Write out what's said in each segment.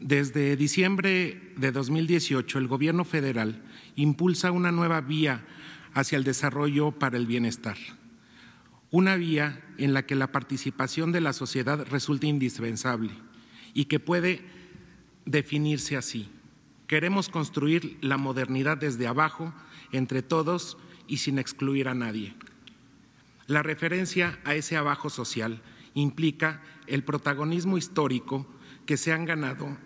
Desde diciembre de 2018, el Gobierno federal impulsa una nueva vía hacia el desarrollo para el bienestar, una vía en la que la participación de la sociedad resulta indispensable y que puede definirse así. Queremos construir la modernidad desde abajo, entre todos y sin excluir a nadie. La referencia a ese abajo social implica el protagonismo histórico que se han ganado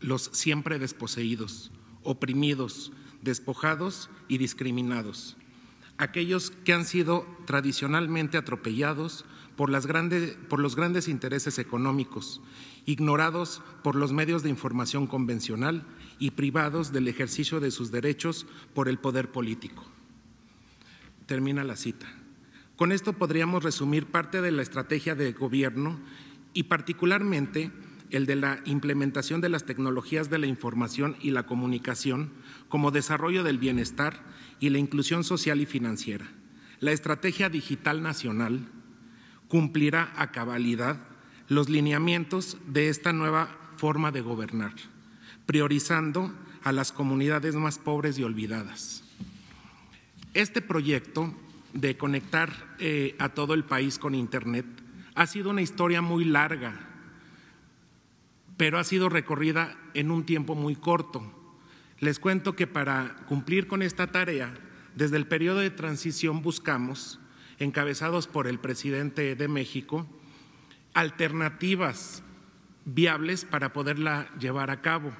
los siempre desposeídos, oprimidos, despojados y discriminados, aquellos que han sido tradicionalmente atropellados por, los grandes intereses económicos, ignorados por los medios de información convencional y privados del ejercicio de sus derechos por el poder político. Termina la cita. Con esto podríamos resumir parte de la estrategia de gobierno y particularmente el de la implementación de las tecnologías de la información y la comunicación como desarrollo del bienestar y la inclusión social y financiera. La Estrategia Digital Nacional cumplirá a cabalidad los lineamientos de esta nueva forma de gobernar, priorizando a las comunidades más pobres y olvidadas. Este proyecto de conectar eh, a todo el país con Internet ha sido una historia muy larga pero ha sido recorrida en un tiempo muy corto. Les cuento que para cumplir con esta tarea, desde el periodo de transición buscamos, encabezados por el presidente de México, alternativas viables para poderla llevar a cabo.